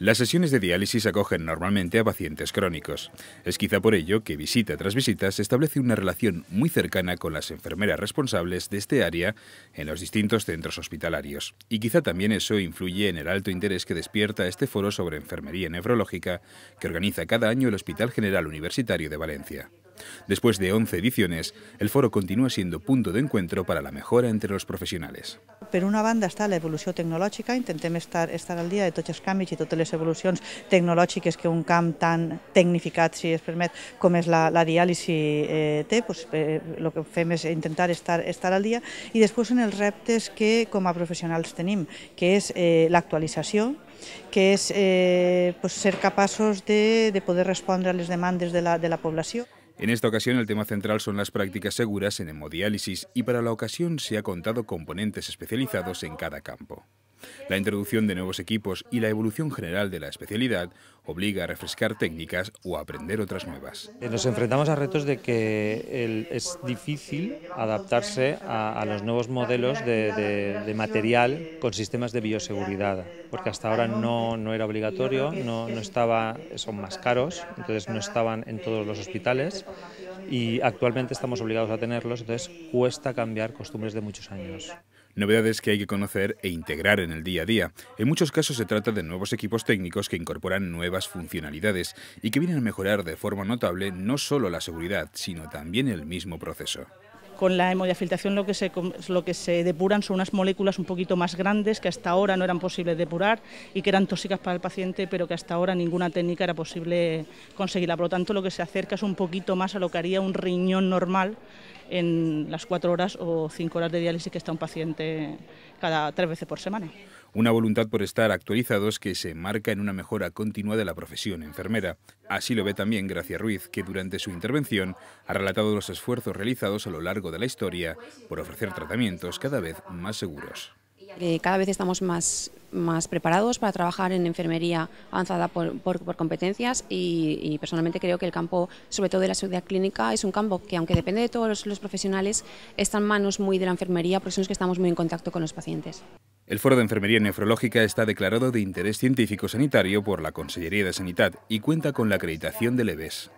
Las sesiones de diálisis acogen normalmente a pacientes crónicos. Es quizá por ello que visita tras visita se establece una relación muy cercana con las enfermeras responsables de este área en los distintos centros hospitalarios. Y quizá también eso influye en el alto interés que despierta este foro sobre enfermería nefrológica que organiza cada año el Hospital General Universitario de Valencia. Después de 11 ediciones, el foro continua siendo punto de encuentro para la mejora entre los profesionales. Per una banda està l'evolució tecnològica, intentem estar, estar al dia de tots els canvis i totes les evolucions tecnològiques que un camp tan tecnificat, si es permet, com és la, la diàlisi eh, té, pues eh, que fem és intentar estar, estar al dia i després en els reptes que com a professionals tenim, que és eh, l'actualització, que és eh, pues, ser capaços de, de poder respondre a les demandes de la, de la població. En esta ocasión el tema central son las prácticas seguras en hemodiálisis y para la ocasión se ha contado componentes especializados en cada campo. La introducción de nuevos equipos y la evolución general de la especialidad obliga a refrescar técnicas o a aprender otras nuevas. Eh, nos enfrentamos a retos de que es difícil adaptarse a, los nuevos modelos de, material con sistemas de bioseguridad, porque hasta ahora no, era obligatorio, no, estaba, son más caros, entonces no estaban en todos los hospitales y actualmente estamos obligados a tenerlos, entonces cuesta cambiar costumbres de muchos años novedades que hay que conocer e integrar en el día a día. En muchos casos se trata de nuevos equipos técnicos que incorporan nuevas funcionalidades y que vienen a mejorar de forma notable no solo la seguridad, sino también el mismo proceso con la hemodiafiltración lo que, se, lo que se depuran son unas moléculas un poquito más grandes que hasta ahora no eran posibles depurar y que eran tóxicas para el paciente, pero que hasta ahora ninguna técnica era posible conseguirla. Por lo tanto, lo que se acerca es un poquito más a lo que haría un riñón normal, en las cuatro horas o cinco horas de diálisis que está un paciente cada tres veces por semana. Una voluntad por estar actualizados que se marca en una mejora continua de la profesión enfermera. Así lo ve también Gracia Ruiz, que durante su intervención ha relatado los esfuerzos realizados a lo largo de la historia por ofrecer tratamientos cada vez más seguros. Eh, cada vez estamos más más preparados para trabajar en enfermería avanzada por, competencias y, personalmente creo que el campo, sobre todo de la seguridad clínica, es un campo que aunque depende de todos los, profesionales, está en manos muy de la enfermería porque son los que estamos muy en contacto con los pacientes. El Foro de Enfermería Nefrológica está declarado de interés científico-sanitario por la Consellería de Sanidad y cuenta con la acreditación del EBES.